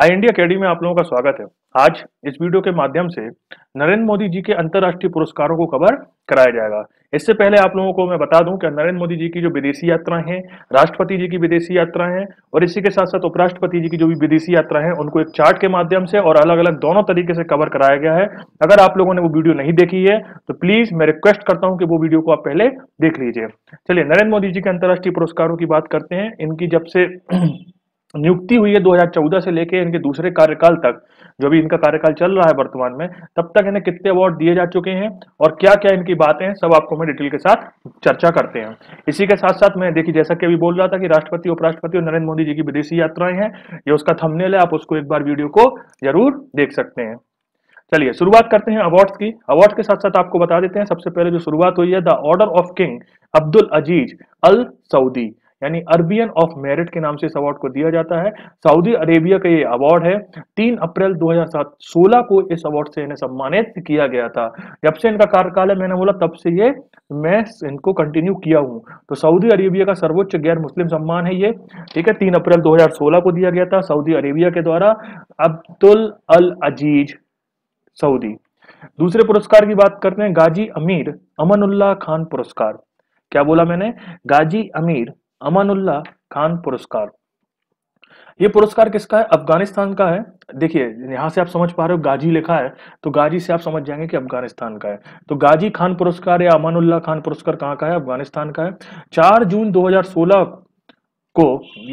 आई India academy में आप लोगों का स्वागत है आज इस वीडियो के माध्यम से नरेंद्र मोदी जी के अंतर्राष्ट्रीय पुरस्कारों को कवर कराया जाएगा इससे पहले आप लोगों को मैं बता दूं कि नरेंद्र मोदी जी की जो विदेशी यात्राएं हैं राष्ट्रपति जी की विदेशी यात्राएं हैं और इसी के साथ साथ उपराष्ट्रपति जी की जो भी विदेशी यात्रा है उनको एक चार्ट के माध्यम से और अलग अलग दोनों तरीके से कवर कराया गया है अगर आप लोगों ने वो वीडियो नहीं देखी है तो प्लीज मैं रिक्वेस्ट करता हूँ कि वो वीडियो को आप पहले देख लीजिए चलिए नरेंद्र मोदी जी के अंतर्राष्ट्रीय पुरस्कारों की बात करते हैं इनकी जब से नियुक्ति हुई है 2014 से लेके इनके दूसरे कार्यकाल तक जो भी इनका कार्यकाल चल रहा है वर्तमान में तब तक इन्हें कितने अवार्ड दिए जा चुके हैं और क्या क्या इनकी बातें हैं सब आपको मैं डिटेल के साथ चर्चा करते हैं इसी के साथ साथ मैं देखिए जैसा कि अभी बोल रहा था कि राष्ट्रपति उपराष्ट्रपति और नरेंद्र मोदी जी की विदेशी यात्राएं हैं ये उसका थमनेल है आप उसको एक बार वीडियो को जरूर देख सकते हैं चलिए शुरुआत करते हैं अवार्ड्स की अवार्ड के साथ साथ आपको बता देते हैं सबसे पहले जो शुरुआत हुई है the order of king Abdul Aziz Al Saudi यानी अरबियन ऑफ मेरिट के नाम से इस अवार्ड को दिया जाता है सऊदी अरेबिया का ये अवार्ड है 3 अप्रैल 2016 को इस अवार्ड से इन्हें सम्मानित किया गया था जब से इनका कार्यकाल है मैंने बोला तब से ये मैं इनको कंटिन्यू किया हूं तो सऊदी अरेबिया का सर्वोच्च गैर मुस्लिम सम्मान है ये ठीक है तीन अप्रैल 2016 को दिया गया था सऊदी अरेबिया के द्वारा अब्दुल अल अजीज सऊदी दूसरे पुरस्कार की बात करते हैं गाजी अमीर अमनुल्ला खान पुरस्कार क्या बोला मैंने गाजी अमीर अमानुल्ला खान पुरस्कार ये पुरस्कार किसका है अफगानिस्तान का है देखिए यहां से आप समझ पा रहे हो गाजी लिखा है तो गाजी से आप समझ जाएंगे कि अफगानिस्तान का है तो गाजी खान पुरस्कार या अमानुल्ला खान पुरस्कार कहाँ का है अफगानिस्तान का है चार जून 2016 को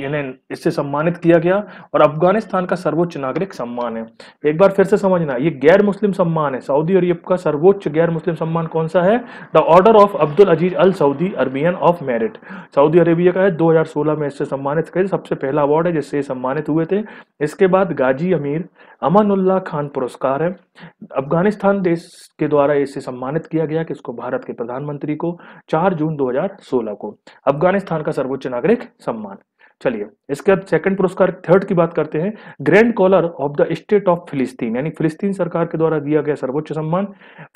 इन्हें इससे सम्मानित किया गया और अफगानिस्तान का सर्वोच्च नागरिक सम्मान है एक बार फिर से समझना ये गैर मुस्लिम सम्मान है सऊदी अरब का सर्वोच्च गैर मुस्लिम सम्मान कौन सा है the order of Abdul Aziz Al Saudi Arabian of merit Saudi Arabia का है 2016 में इससे सम्मानित किया सबसे पहला अवार्ड है जिससे सम्मानित हुए थे इसके बाद गाजी अमीर अमानुल्ला खान पुरस्कार है अफगानिस्तान देश के द्वारा इसे सम्मानित किया गया कि इसको भारत के प्रधानमंत्री को 4 जून 2016 को अफगानिस्तान का सर्वोच्च नागरिक सम्मान चलिए इसके बाद सेकंड पुरस्कार थर्ड की बात करते हैं grand collar of the state of फिलिस्तीन यानी फिलिस्तीन सरकार के द्वारा दिया गया सर्वोच्च सम्मान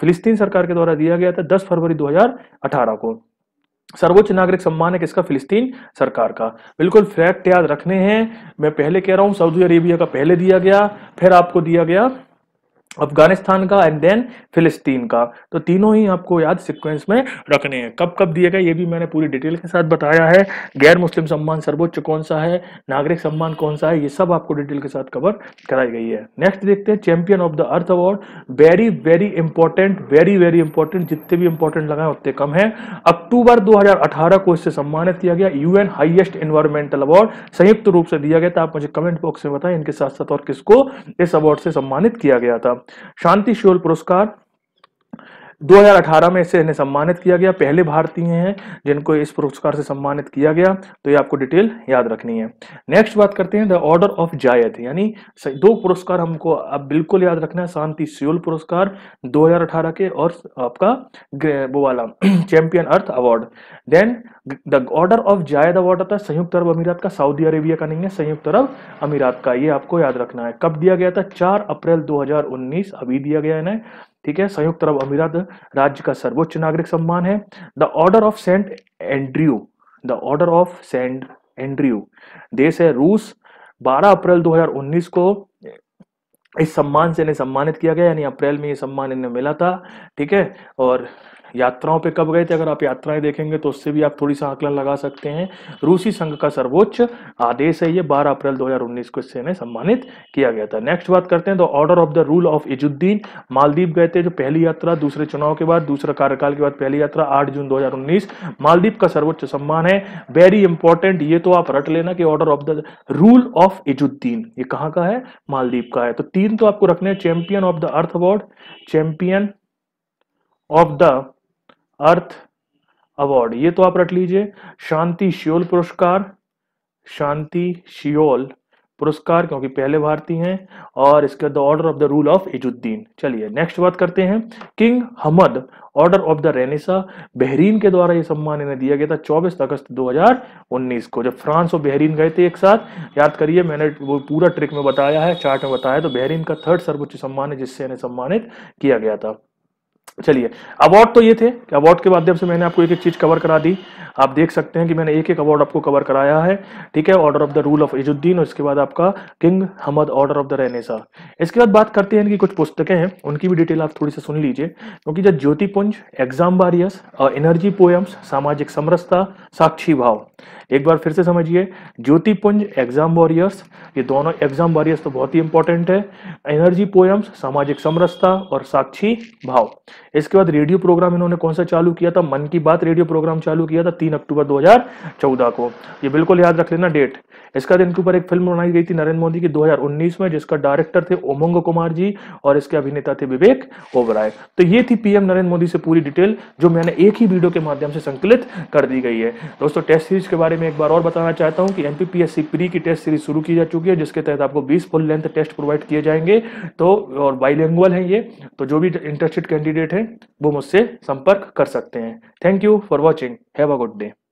फिलिस्तीन सरकार के द्वारा दिया गया था 10 फरवरी 2018 को सर्वोच्च नागरिक सम्मान है किसका फिलिस्तीन सरकार का बिल्कुल फैक्ट याद रखने हैं मैं पहले कह रहा हूं सऊदी अरेबिया का पहले दिया गया फिर आपको दिया गया अफगानिस्तान का एंड देन फिलिस्तीन का तो तीनों ही आपको याद सीक्वेंस में रखने हैं कब कब दिए गए ये भी मैंने पूरी डिटेल के साथ बताया है गैर मुस्लिम सम्मान सर्वोच्च कौन सा है नागरिक सम्मान कौन सा है ये सब आपको डिटेल के साथ कवर कराई गई है नेक्स्ट देखते हैं champion of the earth award very very important very very important जितने भी इंपॉर्टेंट लगाए उतने कम है अक्टूबर दो को इससे सम्मानित किया गया यूएन हाइएस्ट इन्वायरमेंटल अवार्ड संयुक्त रूप से दिया गया था आप मुझे कमेंट बॉक्स में बताएं इनके साथ साथ और किसको इस अवार्ड से सम्मानित किया गया था शांति शोल पुरस्कार 2018 में इसे इन्हें सम्मानित किया गया पहले भारतीय हैं जिनको इस पुरस्कार से सम्मानित किया गया तो ये आपको डिटेल याद रखनी है नेक्स्ट बात करते हैं द ऑर्डर ऑफ जायद यानी दो पुरस्कार हमको अब बिल्कुल याद रखना है शांति सियोल पुरस्कार 2018 के और आपका वो वाला champion earth award then the order of Zayed award आता है संयुक्त अरब अमीरात का सऊदी अरेबिया का नहीं है संयुक्त अरब अमीरात का ये आपको याद रखना है कब दिया गया था चार अप्रैल दो अभी दिया गया इन्हें ठीक है संयुक्त अरब अमीरात राज्य का सर्वोच्च नागरिक सम्मान है the order of Saint Andrew the order of Saint Andrew देश है रूस 12 अप्रैल 2019 को इस सम्मान से इन्हें सम्मानित किया गया यानी अप्रैल में ये सम्मान इन्हें मिला था ठीक है और यात्राओं पे कब गए थे अगर आप यात्राएं देखेंगे तो उससे भी आप थोड़ी सा आकलन लगा सकते हैं रूसी संघ का सर्वोच्च आदेश है ये 12 अप्रैल 2019 को इससे इन्हें सम्मानित किया गया था नेक्स्ट बात करते हैं तो order of the rule of Izzuddin मालदीप गए थे जो पहली यात्रा दूसरे चुनाव के बाद दूसरा कार्यकाल के बाद पहली यात्रा आठ जून दो मालदीप का सर्वोच्च सम्मान है वेरी इंपॉर्टेंट ये तो आप रट लेना की order of the rule of Izzuddin ये कहाँ का है मालदीप का है तो तीन तो आपको रखने champion of the earth award champion of the earth award ये तो आप रख लीजिए शांति शियोल पुरस्कार शांति शियोल पुरस्कार क्योंकि पहले भारतीय हैं और इसके the order of the rule of Izzuddin चलिए नेक्स्ट बात करते हैं king Hamad order of the renaissance Bahrain के द्वारा ये सम्मान इन्हें दिया गया था 24 अगस्त 2019 को जब फ्रांस और बहरीन गए थे एक साथ याद करिए मैंने वो पूरा ट्रिक में बताया है चार्ट में बताया तो बहरीन का थर्ड सर्वोच्च सम्मान है जिससे इन्हें सम्मानित किया गया था चलिए अवार्ड तो ये थे कि अवार्ड के माध्यम से मैंने आपको एक एक चीज़ कवर करा दी आप देख सकते हैं कि मैंने एक एक अवार्ड आपको कवर कराया है ठीक है order of the rule of Izzuddin और इसके बाद आपका king Hamad order of the renaissance इसके बाद बात करते हैं कि कुछ पुस्तकें हैं उनकी भी डिटेल आप थोड़ी सी सुन लीजिए क्योंकि जब Jyotipunj exam warriors energy poems Samajik Samrasta साक्षी भाव एक बार फिर से समझिए ज्योति पुंज एग्जाम वॉरियर्स ये दोनों एग्जाम वॉरियर्स तो बहुत ही इंपॉर्टेंट है एनर्जी पोयम्स सामाजिक समरसता और साक्षी भाव इसके बाद रेडियो प्रोग्राम इन्होंने कौन सा चालू किया था मन की बात रेडियो प्रोग्राम चालू किया था तीन अक्टूबर 2014 को ये बिल्कुल याद रख लेना डेट इसका दिन के ऊपर एक फिल्म बनाई गई थी नरेंद्र मोदी की 2019 में जिसका डायरेक्टर थे उमंग कुमार जी और इसके अभिनेता थे विवेक ओबराय तो ये थी पीएम नरेंद्र मोदी से पूरी डिटेल जो मैंने एक ही वीडियो के माध्यम से संकलित कर दी गई है दोस्तों टेस्ट सीरीज इसके बारे में एक बार और बताना चाहता हूं कि एम प्री की टेस्ट सीरीज शुरू की जा चुकी है जिसके तहत आपको 20 फुल लेंथ टेस्ट प्रोवाइड किए जाएंगे तो और बाइलिंगुअल हैं ये तो जो भी इंटरेस्टेड कैंडिडेट हैं वो मुझसे संपर्क कर सकते हैं thank you for watching have a good day